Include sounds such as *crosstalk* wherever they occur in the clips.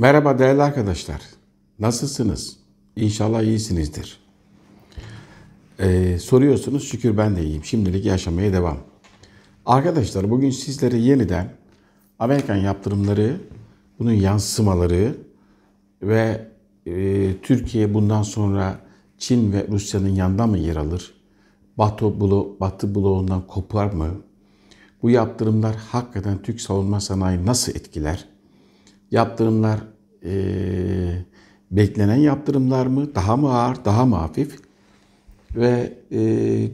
Merhaba değerli arkadaşlar. Nasılsınız? İnşallah iyisinizdir. Ee, soruyorsunuz şükür ben de iyiyim. Şimdilik yaşamaya devam. Arkadaşlar bugün sizlere yeniden Amerikan yaptırımları, bunun yansımaları ve e, Türkiye bundan sonra Çin ve Rusya'nın yanında mı yer alır? Batı, blo Batı bloğundan kopar mı? Bu yaptırımlar hakikaten Türk savunma sanayi nasıl etkiler? Yaptırımlar e, beklenen yaptırımlar mı? Daha mı ağır, daha mı hafif? Ve e,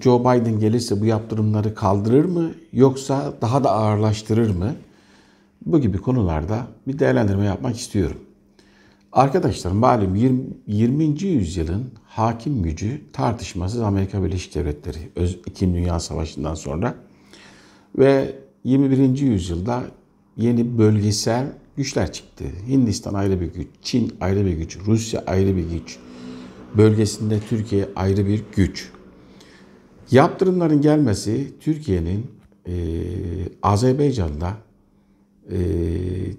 Joe Biden gelirse bu yaptırımları kaldırır mı? Yoksa daha da ağırlaştırır mı? Bu gibi konularda bir değerlendirme yapmak istiyorum. Arkadaşlarım malum 20, 20. yüzyılın hakim gücü tartışmasız Amerika Birleşik Devletleri Öz, İkinci Dünya Savaşı'ndan sonra ve 21. yüzyılda yeni bölgesel güçler çıktı. Hindistan ayrı bir güç, Çin ayrı bir güç, Rusya ayrı bir güç. Bölgesinde Türkiye ayrı bir güç. Yaptırımların gelmesi Türkiye'nin e, Azerbaycan'da e,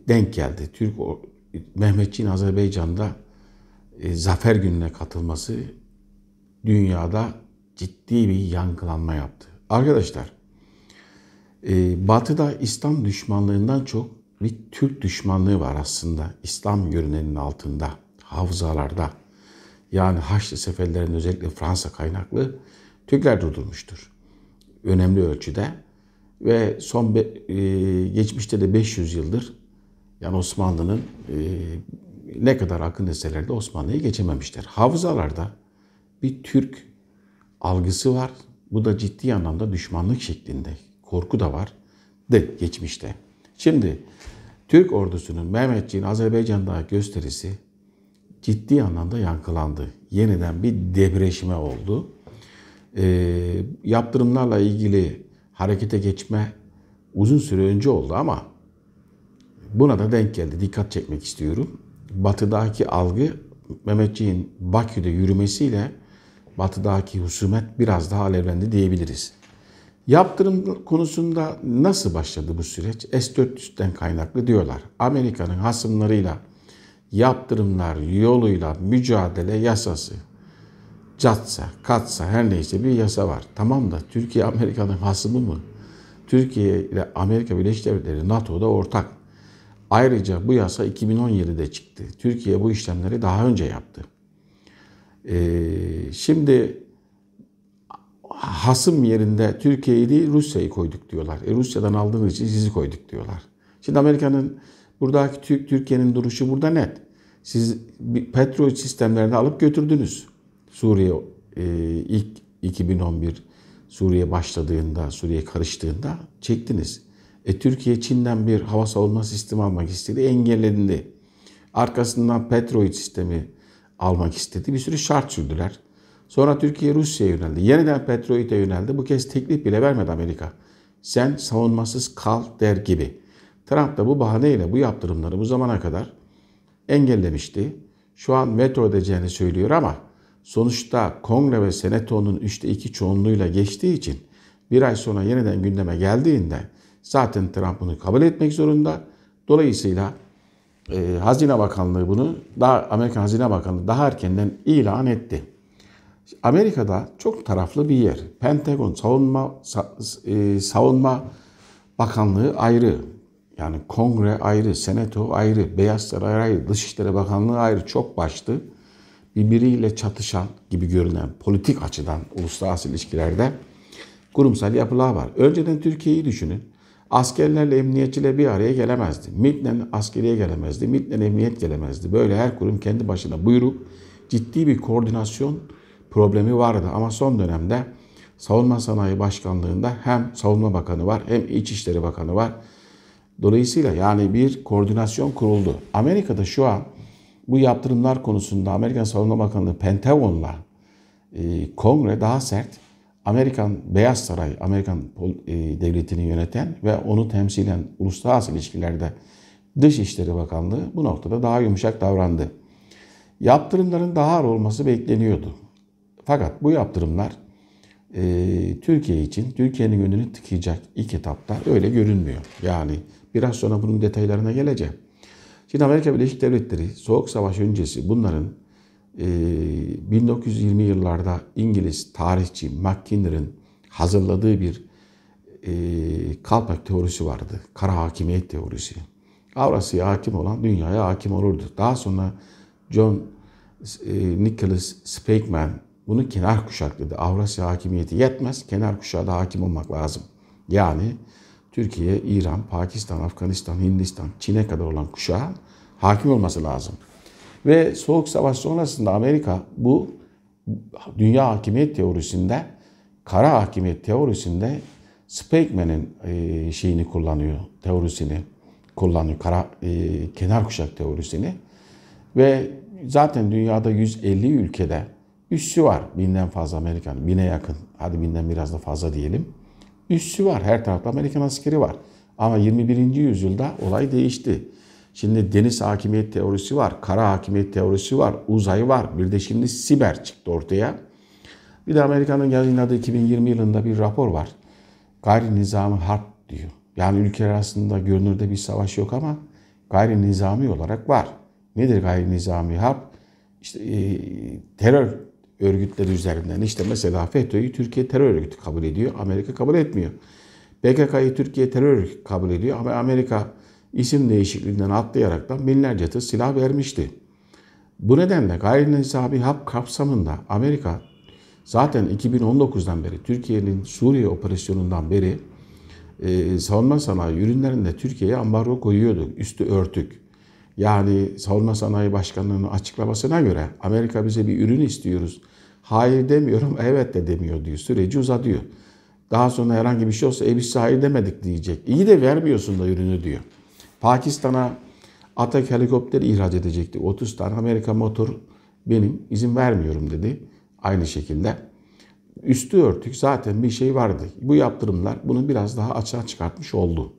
denk geldi. Türk Mehmetçiğin Azerbaycan'da e, zafer gününe katılması dünyada ciddi bir yankılanma yaptı. Arkadaşlar, e, Batı'da İslam düşmanlığından çok bir Türk düşmanlığı var aslında İslam görünenin altında, havzalarda. Yani Haçlı seferlerin özellikle Fransa kaynaklı Türkler durdurmuştur. Önemli ölçüde ve son be, e, geçmişte de 500 yıldır yani Osmanlı'nın e, ne kadar akın etseler de Osmanlı'yı geçememişler. havzalarda bir Türk algısı var. Bu da ciddi anlamda düşmanlık şeklinde. Korku da var de geçmişte. Şimdi Türk ordusunun Mehmetçiğin Azerbaycan'da gösterisi ciddi anlamda yankılandı. Yeniden bir debreşme oldu. E, yaptırımlarla ilgili harekete geçme uzun süre önce oldu ama buna da denk geldi. Dikkat çekmek istiyorum. Batı'daki algı Mehmetçiğin Bakü'de yürümesiyle Batı'daki husumet biraz daha alevlendi diyebiliriz. Yaptırım konusunda nasıl başladı bu süreç? S-400'den kaynaklı diyorlar. Amerika'nın hasımlarıyla yaptırımlar yoluyla mücadele yasası. Catsa, katsa her neyse bir yasa var. Tamam da Türkiye Amerika'nın hasımı mı? Türkiye ile Amerika Birleşik Devletleri NATO'da ortak. Ayrıca bu yasa 2017'de çıktı. Türkiye bu işlemleri daha önce yaptı. Ee, şimdi hasım yerinde Türkiye'yi değil Rusya'yı koyduk diyorlar. E, Rusya'dan aldığımız için sizi koyduk diyorlar. Şimdi Amerika'nın buradaki Türk Türkiye'nin duruşu burada net. Siz petrol sistemlerini alıp götürdünüz. Suriye e, ilk 2011 Suriye başladığında, Suriye karıştığında çektiniz. E, Türkiye Çin'den bir hava savunma sistemi almak istedi, engelledi. Arkasından petrol sistemi almak istedi. Bir sürü şart sürdüler. Sonra Türkiye Rusya'ya yöneldi. Yeniden Petroit'e yöneldi. Bu kez teklif bile vermedi Amerika. Sen savunmasız kal der gibi. Trump da bu bahaneyle bu yaptırımları bu zamana kadar engellemişti. Şu an veto edeceğini söylüyor ama sonuçta Kongre ve Senato'nun 3'te 2 çoğunluğuyla geçtiği için bir ay sonra yeniden gündeme geldiğinde zaten Trump bunu kabul etmek zorunda. Dolayısıyla e, Hazine Bakanlığı bunu daha Amerikan Hazine Bakanlığı daha erkenden ilan etti. Amerika'da çok taraflı bir yer. Pentagon savunma e, savunma bakanlığı ayrı. Yani kongre ayrı, senato ayrı, Beyaz Saray ayrı, Dışişleri Bakanlığı ayrı çok başlı birbiriyle çatışan gibi görünen politik açıdan uluslararası ilişkilerde kurumsal yapılar var. Önceden Türkiye'yi düşünün. Askerlerle emniyetçiler bir araya gelemezdi. MİT'le askeriye gelemezdi. MİT'le emniyet gelemezdi. Böyle her kurum kendi başına buyruk ciddi bir koordinasyon problemi vardı ama son dönemde Savunma Sanayi Başkanlığı'nda hem Savunma Bakanı var hem İçişleri Bakanı var. Dolayısıyla yani bir koordinasyon kuruldu. Amerika'da şu an bu yaptırımlar konusunda Amerikan Savunma Bakanlığı Pentagon'la e, Kongre daha sert. Amerikan Beyaz Saray, Amerikan e, devletini yöneten ve onu temsilen uluslararası ilişkilerde Dışişleri Bakanlığı bu noktada daha yumuşak davrandı. Yaptırımların daha ağır olması bekleniyordu. Fakat bu yaptırımlar e, Türkiye için, Türkiye'nin yönünü tıkayacak ilk etapta öyle görünmüyor. Yani biraz sonra bunun detaylarına geleceğim. Şimdi Amerika Birleşik Devletleri Soğuk Savaş öncesi bunların e, 1920 yıllarda İngiliz tarihçi McKinner'ın hazırladığı bir e, Kalpak teorisi vardı. Kara hakimiyet teorisi. Avrasya'ya hakim olan dünyaya hakim olurdu. Daha sonra John e, Nicholas Spakeman bunu kenar kuşak dedi. Avrasya hakimiyeti yetmez. Kenar kuşağa da hakim olmak lazım. Yani Türkiye, İran, Pakistan, Afganistan, Hindistan, Çin'e kadar olan kuşağa hakim olması lazım. Ve Soğuk Savaş sonrasında Amerika bu dünya hakimiyet teorisinde, kara hakimiyet teorisinde Speckman'in e, şeyini kullanıyor, teorisini kullanıyor, kara, e, kenar kuşak teorisini. Ve zaten dünyada 150 ülkede Üssü var. Binden fazla Amerikan. Bine yakın. Hadi binden biraz da fazla diyelim. Üssü var. Her tarafta Amerikan askeri var. Ama 21. yüzyılda olay değişti. Şimdi deniz hakimiyet teorisi var, kara hakimiyet teorisi var, uzay var. Bir de şimdi siber çıktı ortaya. Bir de Amerika'nın yayınladığı 2020 yılında bir rapor var. Gayri nizami harp diyor. Yani ülkeler arasında görünürde bir savaş yok ama gayri nizami olarak var. Nedir gayri nizami harp? İşte e, terör örgütleri üzerinden. İşte mesela FETÖ'yü Türkiye terör örgütü kabul ediyor, Amerika kabul etmiyor. PKK'yı Türkiye terör örgütü kabul ediyor ama Amerika isim değişikliğinden atlayarak da binlerce tır silah vermişti. Bu nedenle gayri nisabi hap kapsamında Amerika zaten 2019'dan beri Türkiye'nin Suriye operasyonundan beri e, savunma sanayi ürünlerinde Türkiye'ye ambargo koyuyordu. Üstü örtük yani Savunma Sanayi Başkanlığı'nın açıklamasına göre Amerika bize bir ürün istiyoruz. Hayır demiyorum, *laughs* evet de demiyor diyor. Süreci uzatıyor. Daha sonra herhangi bir şey olsa e biz hayır demedik diyecek. İyi de vermiyorsun da ürünü diyor. Pakistan'a Atak helikopter ihraç edecekti. 30 tane Amerika motor benim izin vermiyorum dedi. Aynı şekilde. Üstü örtük zaten bir şey vardı. Bu yaptırımlar bunu biraz daha açığa çıkartmış oldu.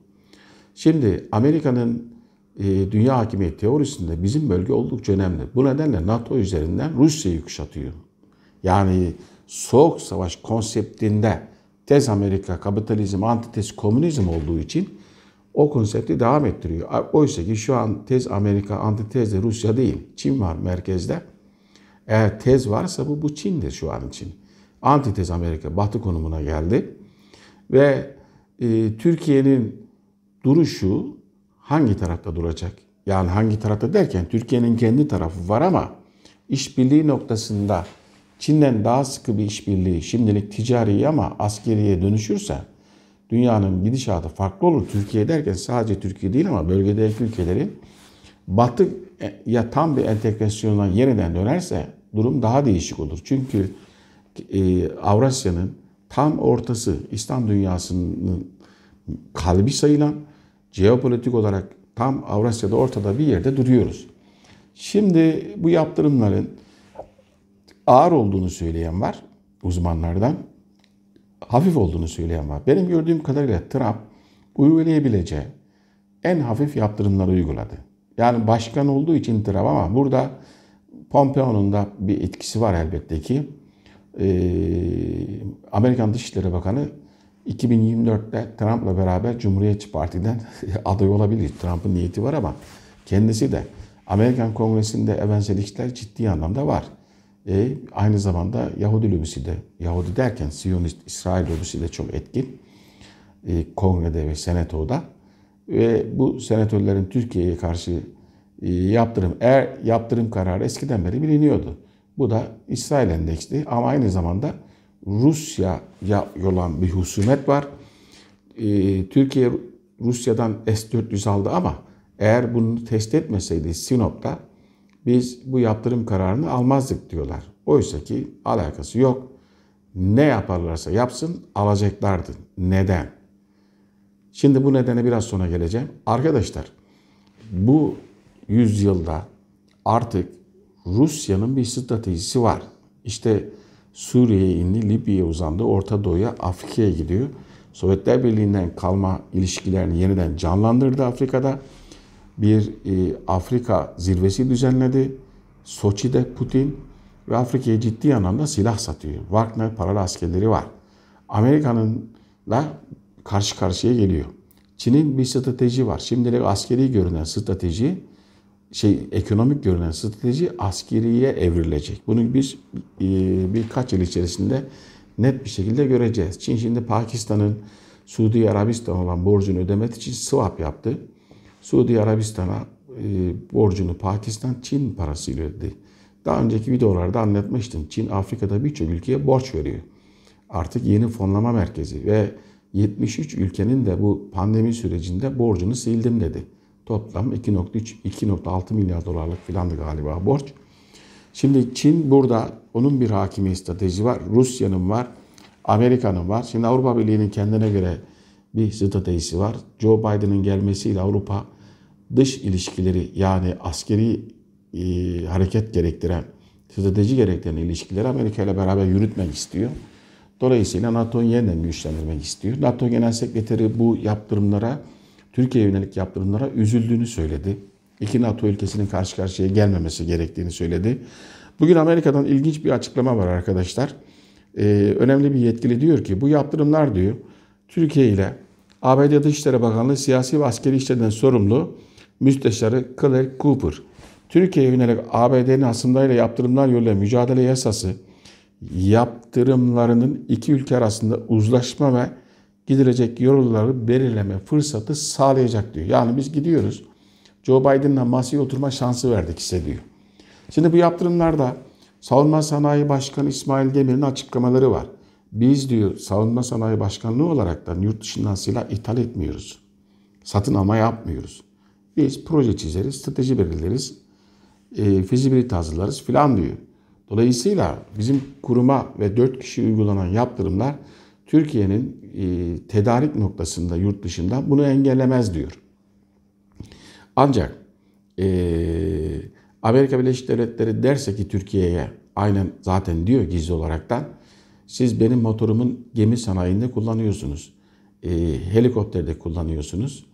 Şimdi Amerika'nın e, dünya hakimiyet teorisinde bizim bölge oldukça önemli. Bu nedenle NATO üzerinden Rusya'yı kuşatıyor. Yani soğuk savaş konseptinde tez Amerika kapitalizm, antites komünizm olduğu için o konsepti devam ettiriyor. Oysa ki şu an tez Amerika, antitez de Rusya değil. Çin var merkezde. Eğer tez varsa bu, bu Çin'dir şu an için. Antitez Amerika batı konumuna geldi. Ve e, Türkiye'nin duruşu hangi tarafta duracak? Yani hangi tarafta derken Türkiye'nin kendi tarafı var ama işbirliği noktasında Çin'den daha sıkı bir işbirliği şimdilik ticari ama askeriye dönüşürse dünyanın gidişatı farklı olur. Türkiye derken sadece Türkiye değil ama bölgedeki ülkelerin batı e, ya tam bir entegrasyona yeniden dönerse durum daha değişik olur. Çünkü e, Avrasya'nın tam ortası İslam dünyasının kalbi sayılan Jeopolitik olarak tam Avrasya'da ortada bir yerde duruyoruz. Şimdi bu yaptırımların ağır olduğunu söyleyen var uzmanlardan. Hafif olduğunu söyleyen var. Benim gördüğüm kadarıyla Trump uygulayabileceği en hafif yaptırımları uyguladı. Yani başkan olduğu için Trump ama burada Pompeo'nun da bir etkisi var elbette ki. Ee, Amerikan Dışişleri Bakanı 2024'te Trump'la beraber Cumhuriyetçi Parti'den *laughs* aday olabilir. Trump'ın niyeti var ama kendisi de Amerikan Kongresi'nde evangeliçler ciddi anlamda var. E, aynı zamanda Yahudi lobisi de, Yahudi derken Siyonist İsrail lobisi de çok etkin. E, kongrede ve senatoda. Ve bu senatörlerin Türkiye'ye karşı e, yaptırım, eğer yaptırım kararı eskiden beri biliniyordu. Bu da İsrail endeksli ama aynı zamanda Rusya'ya olan bir husumet var. Ee, Türkiye Rusya'dan S-400 aldı ama eğer bunu test etmeseydi Sinop'ta biz bu yaptırım kararını almazdık diyorlar. Oysa ki alakası yok. Ne yaparlarsa yapsın alacaklardı. Neden? Şimdi bu nedene biraz sonra geleceğim. Arkadaşlar bu yüzyılda artık Rusya'nın bir stratejisi var. İşte Suriye'ye indi, Libya'ya uzandı, Orta Doğu'ya, Afrika'ya gidiyor. Sovyetler Birliği'nden kalma ilişkilerini yeniden canlandırdı Afrika'da. Bir e, Afrika zirvesi düzenledi. Soçi'de Putin ve Afrika'ya ciddi anlamda silah satıyor. Wagner paralı askerleri var. Amerika'nın da karşı karşıya geliyor. Çin'in bir strateji var. Şimdilik askeri görünen strateji şey ekonomik görünen strateji askeriye evrilecek. Bunu bir e, birkaç yıl içerisinde net bir şekilde göreceğiz. Çin şimdi Pakistan'ın Suudi Arabistan olan borcunu ödemek için swap yaptı. Suudi Arabistan'a e, borcunu Pakistan Çin parasıyla ödedi. Daha önceki videolarda anlatmıştım. Çin Afrika'da birçok ülkeye borç veriyor. Artık yeni fonlama merkezi ve 73 ülkenin de bu pandemi sürecinde borcunu sildim dedi. Toplam 2.6 milyar dolarlık filan galiba borç. Şimdi Çin burada onun bir hakimi strateji var. Rusya'nın var. Amerika'nın var. Şimdi Avrupa Birliği'nin kendine göre bir stratejisi var. Joe Biden'ın gelmesiyle Avrupa dış ilişkileri yani askeri e, hareket gerektiren, strateji gerektiren ilişkileri Amerika ile beraber yürütmek istiyor. Dolayısıyla NATO'yu yeniden güçlendirmek istiyor. NATO Genel Sekreteri bu yaptırımlara Türkiye'ye yönelik yaptırımlara üzüldüğünü söyledi. İki NATO ülkesinin karşı karşıya gelmemesi gerektiğini söyledi. Bugün Amerika'dan ilginç bir açıklama var arkadaşlar. Ee, önemli bir yetkili diyor ki bu yaptırımlar diyor Türkiye ile ABD Dışişleri Bakanlığı siyasi ve askeri işlerden sorumlu müsteşarı Claire Cooper. Türkiye'ye yönelik ABD'nin hasımlarıyla yaptırımlar yoluyla mücadele yasası yaptırımlarının iki ülke arasında uzlaşma ve gidilecek yolları belirleme fırsatı sağlayacak diyor. Yani biz gidiyoruz. Joe Biden'la masaya oturma şansı verdik size diyor. Şimdi bu yaptırımlarda Savunma Sanayi Başkanı İsmail Demir'in açıklamaları var. Biz diyor Savunma Sanayi Başkanlığı olarak da yurt dışından silah ithal etmiyoruz. Satın alma yapmıyoruz. Biz proje çizeriz, strateji belirleriz, e, fizibilite hazırlarız filan diyor. Dolayısıyla bizim kuruma ve 4 kişi uygulanan yaptırımlar Türkiye'nin e, tedarik noktasında yurt dışında bunu engellemez diyor. Ancak e, Amerika Birleşik Devletleri derse ki Türkiye'ye aynen zaten diyor gizli olaraktan siz benim motorumun gemi sanayinde kullanıyorsunuz. E, helikopterde kullanıyorsunuz.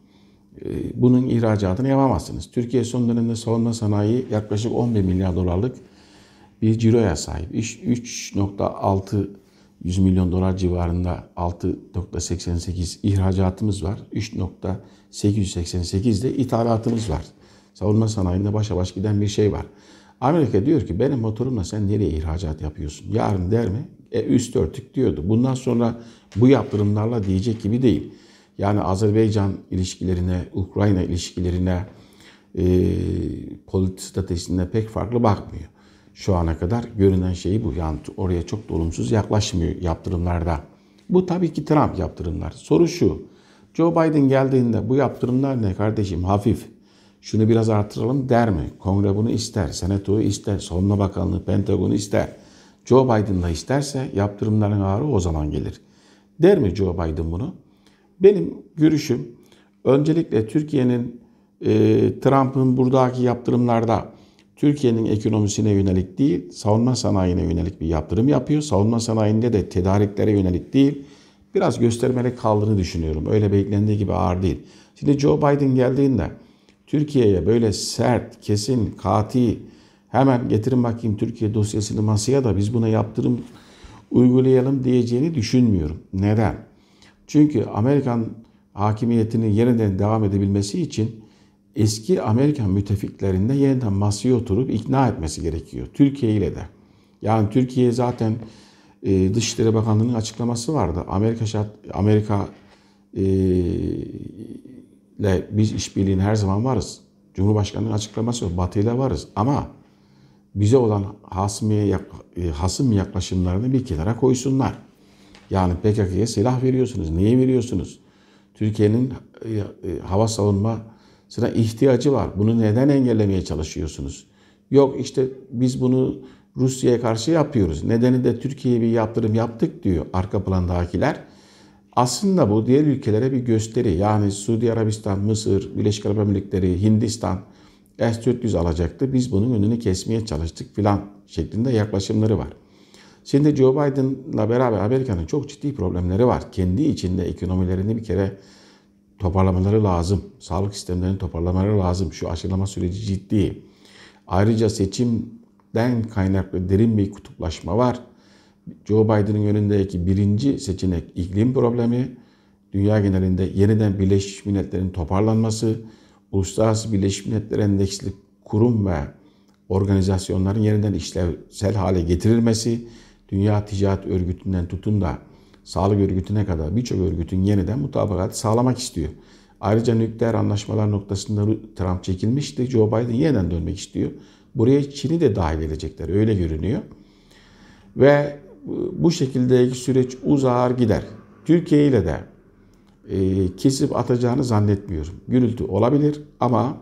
E, bunun ihracatını yapamazsınız. Türkiye son dönemde savunma sanayi yaklaşık 11 milyar dolarlık bir ciroya sahip. 3.6 100 milyon dolar civarında 6.88 ihracatımız var. 3.888 de ithalatımız var. Savunma sanayinde başa baş giden bir şey var. Amerika diyor ki benim motorumla sen nereye ihracat yapıyorsun? Yarın der mi? E, üst örtük diyordu. Bundan sonra bu yaptırımlarla diyecek gibi değil. Yani Azerbaycan ilişkilerine, Ukrayna ilişkilerine, e, politik stratejisine pek farklı bakmıyor. Şu ana kadar görünen şeyi bu. Yani oraya çok da olumsuz yaklaşmıyor yaptırımlarda. Bu tabii ki Trump yaptırımlar. Soru şu. Joe Biden geldiğinde bu yaptırımlar ne kardeşim hafif. Şunu biraz artıralım der mi? Kongre bunu ister, senatoyu ister, savunma bakanlığı, pentagonu ister. Joe Biden da isterse yaptırımların ağırı o zaman gelir. Der mi Joe Biden bunu? Benim görüşüm öncelikle Türkiye'nin e, Trump'ın buradaki yaptırımlarda Türkiye'nin ekonomisine yönelik değil, savunma sanayine yönelik bir yaptırım yapıyor. Savunma sanayinde de tedariklere yönelik değil, biraz göstermelik kaldığını düşünüyorum. Öyle beklendiği gibi ağır değil. Şimdi Joe Biden geldiğinde Türkiye'ye böyle sert, kesin, kati hemen getirin bakayım Türkiye dosyasını masaya da biz buna yaptırım uygulayalım diyeceğini düşünmüyorum. Neden? Çünkü Amerikan hakimiyetinin yeniden devam edebilmesi için eski Amerikan müttefiklerinde yeniden masaya oturup ikna etmesi gerekiyor. Türkiye ile de. Yani Türkiye zaten e, Dışişleri Bakanlığı'nın açıklaması vardı. Amerika şart, Amerika e, ile biz işbirliğine her zaman varız. Cumhurbaşkanı'nın açıklaması yok. Batı ile varız ama bize olan hasmiye, e, hasım yaklaşımlarını bir kenara koysunlar. Yani PKK'ya silah veriyorsunuz. Niye veriyorsunuz? Türkiye'nin e, hava savunma Sıra ihtiyacı var. Bunu neden engellemeye çalışıyorsunuz? Yok işte biz bunu Rusya'ya karşı yapıyoruz. Nedeni de Türkiye'ye bir yaptırım yaptık diyor arka plandakiler. Aslında bu diğer ülkelere bir gösteri. Yani Suudi Arabistan, Mısır, Birleşik Arap Emirlikleri, Hindistan S-400 alacaktı. Biz bunun önünü kesmeye çalıştık filan şeklinde yaklaşımları var. Şimdi Joe Biden'la beraber Amerika'nın çok ciddi problemleri var. Kendi içinde ekonomilerini bir kere toparlamaları lazım. Sağlık sistemlerinin toparlamaları lazım. Şu aşılama süreci ciddi. Ayrıca seçimden kaynaklı derin bir kutuplaşma var. Joe Biden'ın önündeki birinci seçenek iklim problemi. Dünya genelinde yeniden Birleşmiş Milletler'in toparlanması, Uluslararası Birleşmiş Milletler Endeksli kurum ve organizasyonların yeniden işlevsel hale getirilmesi, Dünya Ticaret Örgütü'nden tutun da sağlık örgütüne kadar birçok örgütün yeniden mutabakat sağlamak istiyor. Ayrıca nükleer anlaşmalar noktasında Trump çekilmişti. Joe Biden yeniden dönmek istiyor. Buraya Çin'i de dahil edecekler öyle görünüyor. Ve bu şekildeki süreç uzar gider. Türkiye ile de e, kesip atacağını zannetmiyorum. Gürültü olabilir ama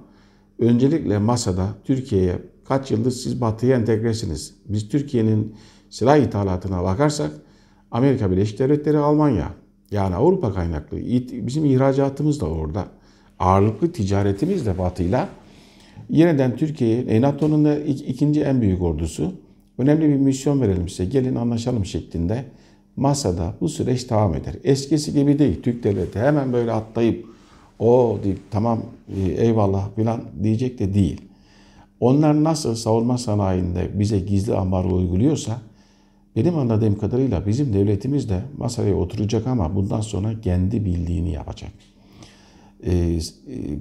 öncelikle masada Türkiye'ye kaç yıldır siz batıya entegresiniz. Biz Türkiye'nin silah ithalatına bakarsak Amerika Birleşik Devletleri, Almanya. Yani Avrupa kaynaklı. Bizim ihracatımız da orada. Ağırlıklı ticaretimiz de batıyla. Yeniden Türkiye'ye, e, NATO'nun da ikinci en büyük ordusu. Önemli bir misyon verelim size, gelin anlaşalım şeklinde masada bu süreç devam eder. Eskisi gibi değil. Türk devleti hemen böyle atlayıp o deyip tamam e, eyvallah filan diyecek de değil. Onlar nasıl savunma sanayinde bize gizli ambargo uyguluyorsa benim anladığım kadarıyla bizim devletimiz de masaya oturacak ama bundan sonra kendi bildiğini yapacak. Ee, e,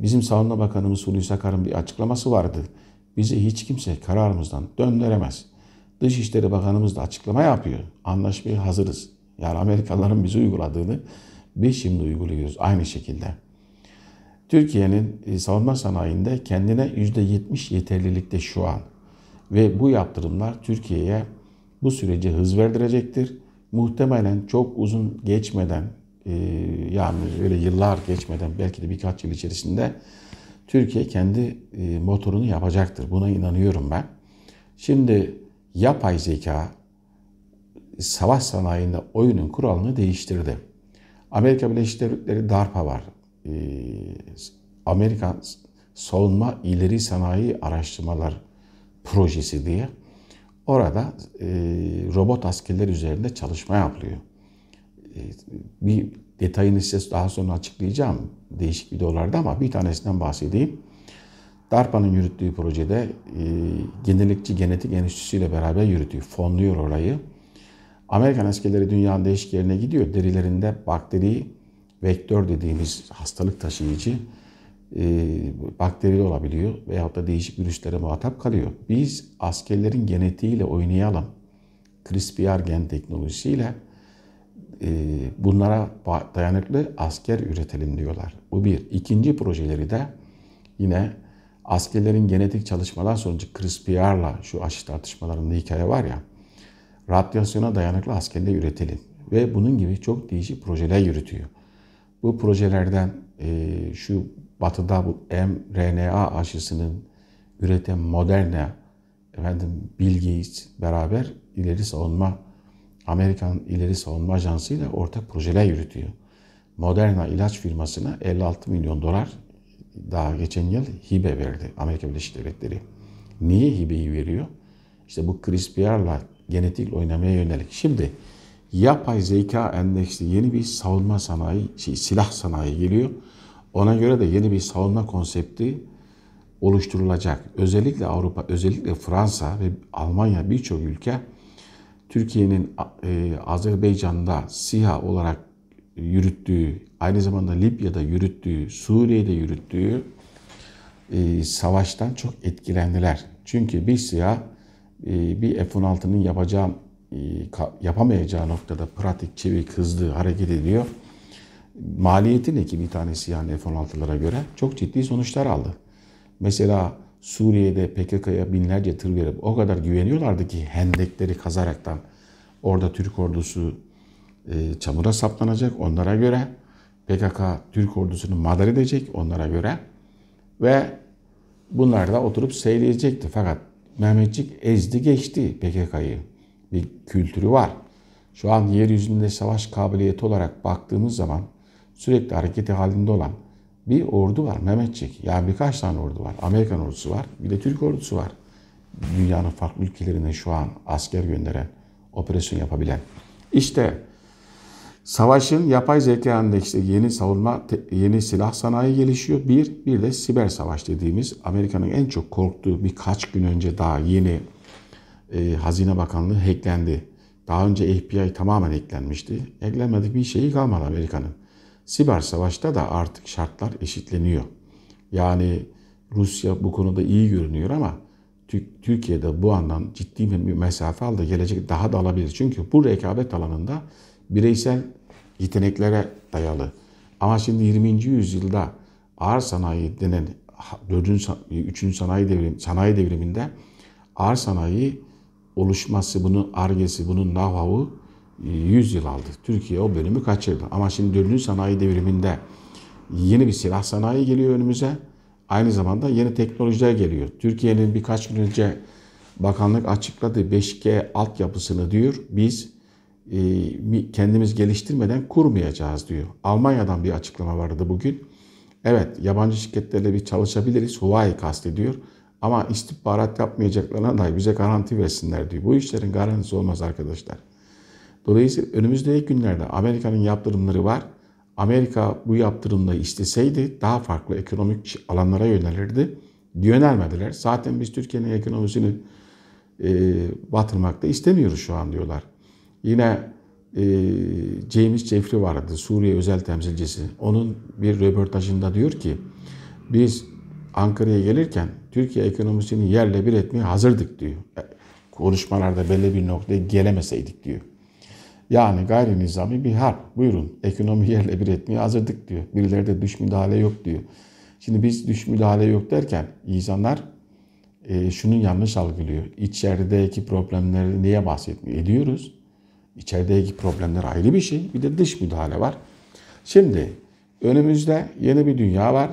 bizim Savunma Bakanımız Hulusi Akar'ın bir açıklaması vardı. Bizi hiç kimse kararımızdan döndüremez. Dışişleri Bakanımız da açıklama yapıyor. Anlaşmaya hazırız. Yani Amerikalıların bizi uyguladığını biz şimdi uyguluyoruz aynı şekilde. Türkiye'nin e, savunma sanayinde kendine %70 yeterlilikte şu an ve bu yaptırımlar Türkiye'ye bu süreci hız verdirecektir. Muhtemelen çok uzun geçmeden e, yani öyle yıllar geçmeden belki de birkaç yıl içerisinde Türkiye kendi e, motorunu yapacaktır. Buna inanıyorum ben. Şimdi yapay zeka savaş sanayinde oyunun kuralını değiştirdi. Amerika Birleşik Devletleri DARPA var. E, Amerikan Savunma İleri Sanayi Araştırmalar Projesi diye Orada e, robot askerler üzerinde çalışma yapılıyor. E, bir detayını size daha sonra açıklayacağım değişik videolarda ama bir tanesinden bahsedeyim. DARPA'nın yürüttüğü projede e, genelikçi genetik enstitüsüyle beraber yürütüyor, fonluyor orayı. Amerikan askerleri dünyanın değişik yerine gidiyor. Derilerinde bakteri, vektör dediğimiz hastalık taşıyıcı e, bakteri olabiliyor veyahut da değişik virüslere muhatap kalıyor. Biz askerlerin genetiğiyle oynayalım. CRISPR gen teknolojisiyle e, bunlara dayanıklı asker üretelim diyorlar. Bu bir. İkinci projeleri de yine askerlerin genetik çalışmalar sonucu CRISPR'la şu aşı tartışmalarında hikaye var ya radyasyona dayanıklı askerler üretelim ve bunun gibi çok değişik projeler yürütüyor. Bu projelerden e, şu Batı'da bu mRNA aşısının üreten Moderna, efendim Bill Gates beraber ileri savunma Amerikan ileri Savunma Ajansı ile ortak projeler yürütüyor. Moderna ilaç firmasına 56 milyon dolar daha geçen yıl hibe verdi Amerika Birleşik Devletleri. Niye hibeyi veriyor? İşte bu CRISPR'la genetik oynamaya yönelik. Şimdi yapay zeka endeksli yeni bir savunma sanayi, şey, silah sanayi geliyor. Ona göre de yeni bir savunma konsepti oluşturulacak. Özellikle Avrupa, özellikle Fransa ve Almanya birçok ülke Türkiye'nin e, Azerbaycan'da SİHA olarak yürüttüğü, aynı zamanda Libya'da yürüttüğü, Suriye'de yürüttüğü e, savaştan çok etkilendiler. Çünkü bir SİHA e, bir F-16'nın yapacağı, yapamayacağı noktada pratik, çevik, hızlı hareket ediyor maliyeti ki bir tanesi yani F-16'lara göre çok ciddi sonuçlar aldı. Mesela Suriye'de PKK'ya binlerce tır verip o kadar güveniyorlardı ki hendekleri kazaraktan orada Türk ordusu e, çamura saplanacak onlara göre. PKK Türk ordusunu madar edecek onlara göre. Ve bunlar da oturup seyreyecekti. Fakat Mehmetçik ezdi geçti PKK'yı. Bir kültürü var. Şu an yeryüzünde savaş kabiliyeti olarak baktığımız zaman sürekli hareketi halinde olan bir ordu var Mehmetçik. Yani birkaç tane ordu var. Amerikan ordusu var. Bir de Türk ordusu var. Dünyanın farklı ülkelerine şu an asker gönderen, operasyon yapabilen. İşte savaşın yapay zeka endeksli yeni savunma, yeni silah sanayi gelişiyor. Bir, bir de siber savaş dediğimiz Amerika'nın en çok korktuğu birkaç gün önce daha yeni e, Hazine Bakanlığı hacklendi. Daha önce FBI tamamen eklenmişti. Eklenmedik bir şeyi kalmadı Amerika'nın. Siber savaşta da artık şartlar eşitleniyor. Yani Rusya bu konuda iyi görünüyor ama Türkiye'de bu andan ciddi bir mesafe aldı. Gelecek daha da alabilir. Çünkü bu rekabet alanında bireysel yeteneklere dayalı. Ama şimdi 20. yüzyılda ağır sanayi denen 4. 3. sanayi devrim sanayi devriminde ağır sanayi oluşması, bunun argesi, bunun know 100 yıl aldı. Türkiye o bölümü kaçırdı. Ama şimdi dördüncü sanayi devriminde yeni bir silah sanayi geliyor önümüze. Aynı zamanda yeni teknolojiler geliyor. Türkiye'nin birkaç gün önce bakanlık açıkladı 5G altyapısını diyor. Biz e, kendimiz geliştirmeden kurmayacağız diyor. Almanya'dan bir açıklama vardı bugün. Evet yabancı şirketlerle bir çalışabiliriz. Huawei kastediyor. Ama istihbarat yapmayacaklarına dair bize garanti versinler diyor. Bu işlerin garantisi olmaz arkadaşlar. Dolayısıyla önümüzdeki günlerde Amerika'nın yaptırımları var. Amerika bu yaptırımda isteseydi daha farklı ekonomik alanlara yönelirdi. Yönelmediler. Zaten biz Türkiye'nin ekonomisini e, batırmak istemiyoruz şu an diyorlar. Yine e, James Jeffrey vardı Suriye özel temsilcisi. Onun bir röportajında diyor ki biz Ankara'ya gelirken Türkiye ekonomisini yerle bir etmeye hazırdık diyor. E, konuşmalarda belli bir noktaya gelemeseydik diyor. Yani gayri nizami bir harp. Buyurun ekonomi yerle bir etmeye hazırdık diyor. Birileri de dış müdahale yok diyor. Şimdi biz dış müdahale yok derken insanlar e, şunu yanlış algılıyor. İçerideki problemleri niye bahsetmiyor? Ediyoruz. İçerideki problemler ayrı bir şey. Bir de dış müdahale var. Şimdi önümüzde yeni bir dünya var.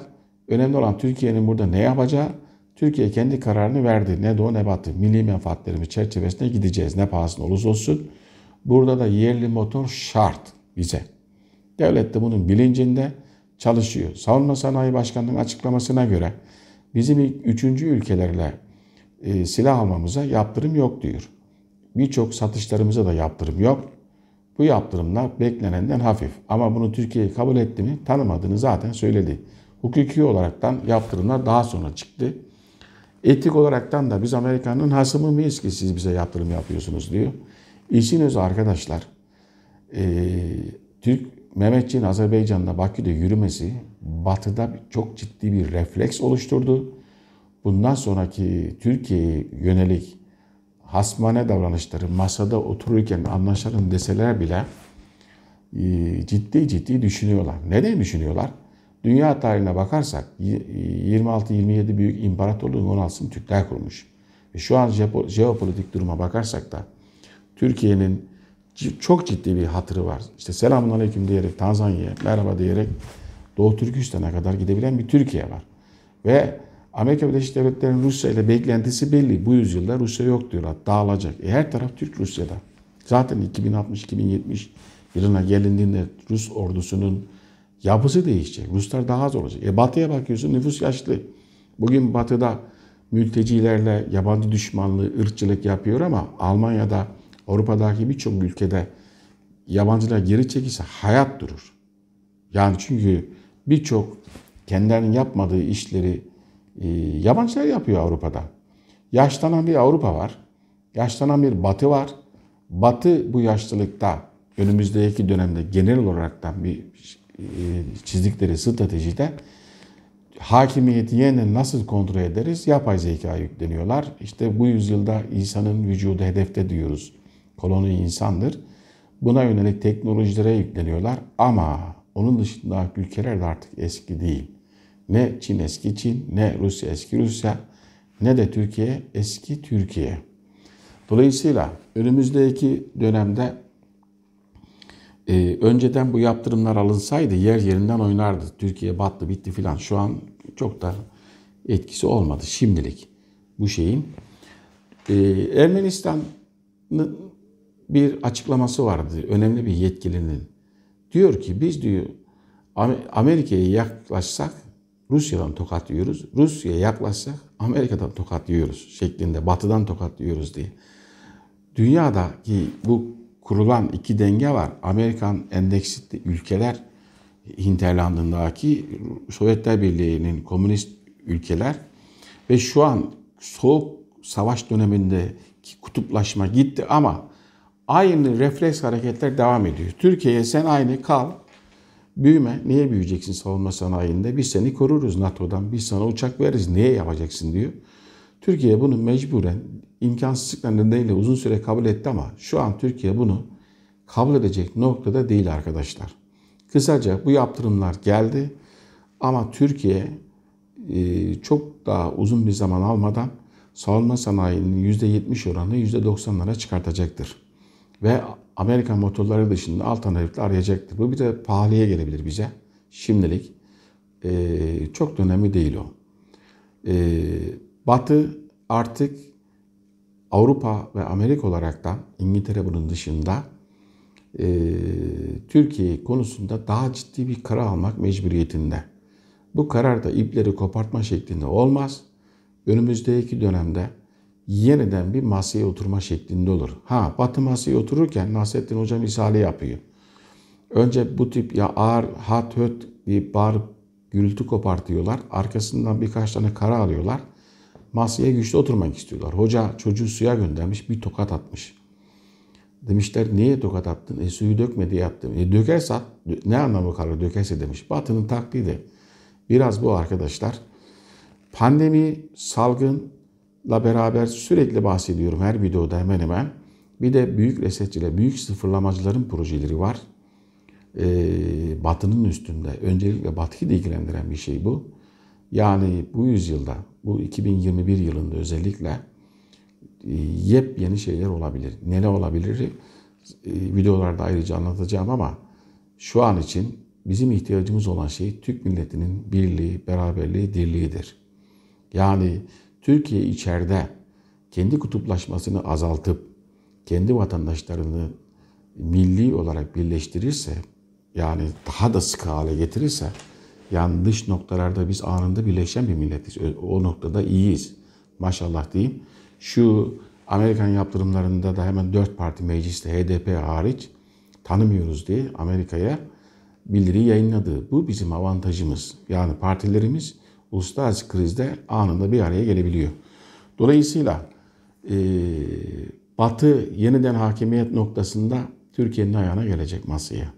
Önemli olan Türkiye'nin burada ne yapacağı. Türkiye kendi kararını verdi. Ne doğu ne batı. Milli menfaatlerimiz çerçevesinde gideceğiz. Ne pahasına olursa olsun. Burada da yerli motor şart bize. Devlet de bunun bilincinde çalışıyor. Savunma Sanayi Başkanı'nın açıklamasına göre bizim üçüncü ülkelerle e, silah almamıza yaptırım yok diyor. Birçok satışlarımıza da yaptırım yok. Bu yaptırımlar beklenenden hafif. Ama bunu Türkiye kabul etti mi tanımadığını zaten söyledi. Hukuki olaraktan yaptırımlar daha sonra çıktı. Etik olaraktan da biz Amerika'nın hasımı mıyız ki siz bize yaptırım yapıyorsunuz diyor. İşin özü arkadaşlar, e, Türk Mehmetçiğin Azerbaycan'da Bakü'de yürümesi Batı'da çok ciddi bir refleks oluşturdu. Bundan sonraki Türkiye'ye yönelik hasmane davranışları masada otururken anlaşalım deseler bile e, ciddi ciddi düşünüyorlar. Neden düşünüyorlar? Dünya tarihine bakarsak 26-27 e, büyük imparatorluğun 16'sını Türkler kurmuş. Ve şu an jeopolitik duruma bakarsak da Türkiye'nin çok ciddi bir hatırı var. İşte selamun aleyküm diyerek Tanzanya'ya, merhaba diyerek Doğu Türkistan'a kadar gidebilen bir Türkiye var. Ve Amerika Birleşik Devletleri'nin Rusya ile beklentisi belli. Bu yüzyılda Rusya yok diyorlar. Dağılacak. E her taraf Türk Rusya'da. Zaten 2060-2070 yılına gelindiğinde Rus ordusunun yapısı değişecek. Ruslar daha az olacak. E batıya bakıyorsun nüfus yaşlı. Bugün batıda mültecilerle yabancı düşmanlığı, ırkçılık yapıyor ama Almanya'da Avrupa'daki birçok ülkede yabancılar geri çekilse hayat durur. Yani çünkü birçok kendilerinin yapmadığı işleri e, yabancılar yapıyor Avrupa'da. Yaşlanan bir Avrupa var. Yaşlanan bir Batı var. Batı bu yaşlılıkta önümüzdeki dönemde genel olarak da bir e, çizdikleri stratejide hakimiyeti yeniden nasıl kontrol ederiz? Yapay zeka yükleniyorlar. İşte bu yüzyılda insanın vücudu hedefte diyoruz. Koloni insandır. Buna yönelik teknolojilere yükleniyorlar ama onun dışında ülkeler de artık eski değil. Ne Çin eski Çin, ne Rusya eski Rusya, ne de Türkiye eski Türkiye. Dolayısıyla önümüzdeki dönemde e, önceden bu yaptırımlar alınsaydı yer yerinden oynardı. Türkiye battı bitti filan. Şu an çok da etkisi olmadı şimdilik bu şeyin. E, Ermenistan'ın bir açıklaması vardı önemli bir yetkilinin. Diyor ki biz diyor Amerika'ya yaklaşsak Rusya'dan tokat yiyoruz. Rusya'ya yaklaşsak Amerika'dan tokat yiyoruz şeklinde batıdan tokat yiyoruz diye. Dünyadaki bu kurulan iki denge var. Amerikan endeksli ülkeler hinterlandındaki Sovyetler Birliği'nin komünist ülkeler ve şu an soğuk savaş dönemindeki kutuplaşma gitti ama aynı refleks hareketler devam ediyor. Türkiye'ye sen aynı kal, büyüme. Niye büyüyeceksin savunma sanayinde? Biz seni koruruz NATO'dan, biz sana uçak veririz. Niye yapacaksın diyor. Türkiye bunu mecburen imkansızlıkla nedeniyle uzun süre kabul etti ama şu an Türkiye bunu kabul edecek noktada değil arkadaşlar. Kısaca bu yaptırımlar geldi ama Türkiye e, çok daha uzun bir zaman almadan savunma sanayinin %70 oranını %90'lara çıkartacaktır. Ve Amerikan motorları dışında Altan anaerobikle arayacaktır. Bu bir de pahalıya gelebilir bize. Şimdilik. E, çok da önemli değil o. E, Batı artık Avrupa ve Amerika olarak da İngiltere bunun dışında e, Türkiye konusunda daha ciddi bir karar almak mecburiyetinde. Bu karar da ipleri kopartma şeklinde olmaz. Önümüzdeki dönemde yeniden bir masaya oturma şeklinde olur. Ha Batı masaya otururken Nasrettin Hoca misali yapıyor. Önce bu tip ya ağır hat höt diye bar gürültü kopartıyorlar. Arkasından birkaç tane kara alıyorlar. Masaya güçlü oturmak istiyorlar. Hoca çocuğu suya göndermiş bir tokat atmış. Demişler niye tokat attın? E suyu dökme diye yaptım. E dökerse ne anlamı kalır dökerse demiş. Batı'nın taklidi. Biraz bu arkadaşlar. Pandemi, salgın, la beraber sürekli bahsediyorum her videoda hemen hemen. Bir de büyük resetçiler, büyük sıfırlamacıların projeleri var. Ee, batının üstünde. Öncelikle batıyı da ilgilendiren bir şey bu. Yani bu yüzyılda, bu 2021 yılında özellikle e, yepyeni şeyler olabilir. Neler olabilir? E, videolarda ayrıca anlatacağım ama şu an için bizim ihtiyacımız olan şey Türk milletinin birliği, beraberliği, dirliğidir. Yani Türkiye içeride kendi kutuplaşmasını azaltıp kendi vatandaşlarını milli olarak birleştirirse yani daha da sıkı hale getirirse yani dış noktalarda biz anında birleşen bir milletiz. O noktada iyiyiz. Maşallah diyeyim. Şu Amerikan yaptırımlarında da hemen dört parti mecliste HDP hariç tanımıyoruz diye Amerika'ya bildiri yayınladı. Bu bizim avantajımız. Yani partilerimiz uluslararası krizde anında bir araya gelebiliyor. Dolayısıyla e, Batı yeniden hakimiyet noktasında Türkiye'nin ayağına gelecek masaya.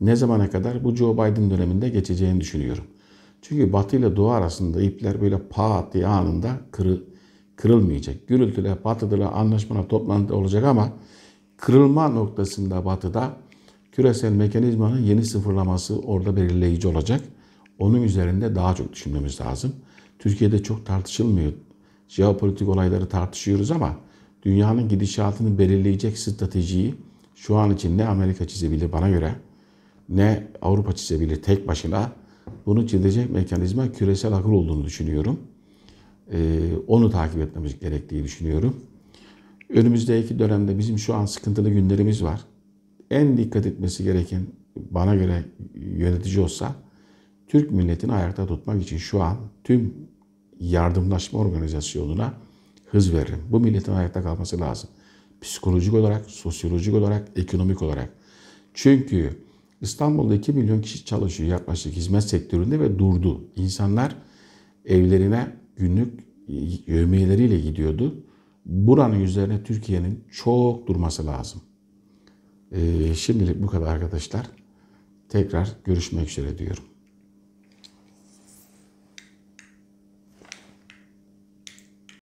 Ne zamana kadar? Bu Joe Biden döneminde geçeceğini düşünüyorum. Çünkü Batı ile Doğu arasında ipler böyle pat diye anında kırı, kırılmayacak. Gürültüle, patıdıla anlaşmana, toplantı olacak ama kırılma noktasında Batı'da küresel mekanizmanın yeni sıfırlaması orada belirleyici olacak. Onun üzerinde daha çok düşünmemiz lazım. Türkiye'de çok tartışılmıyor. Jeopolitik olayları tartışıyoruz ama dünyanın gidişatını belirleyecek stratejiyi şu an için ne Amerika çizebilir bana göre ne Avrupa çizebilir tek başına. Bunu çizecek mekanizma küresel akıl olduğunu düşünüyorum. Ee, onu takip etmemiz gerektiği düşünüyorum. Önümüzdeki dönemde bizim şu an sıkıntılı günlerimiz var. En dikkat etmesi gereken bana göre yönetici olsa Türk milletini ayakta tutmak için şu an tüm yardımlaşma organizasyonuna hız veririm. Bu milletin ayakta kalması lazım. Psikolojik olarak, sosyolojik olarak, ekonomik olarak. Çünkü İstanbul'da 2 milyon kişi çalışıyor yaklaşık hizmet sektöründe ve durdu. İnsanlar evlerine günlük yövmiyeleriyle gidiyordu. Buranın üzerine Türkiye'nin çok durması lazım. Ee, şimdilik bu kadar arkadaşlar. Tekrar görüşmek üzere diyorum.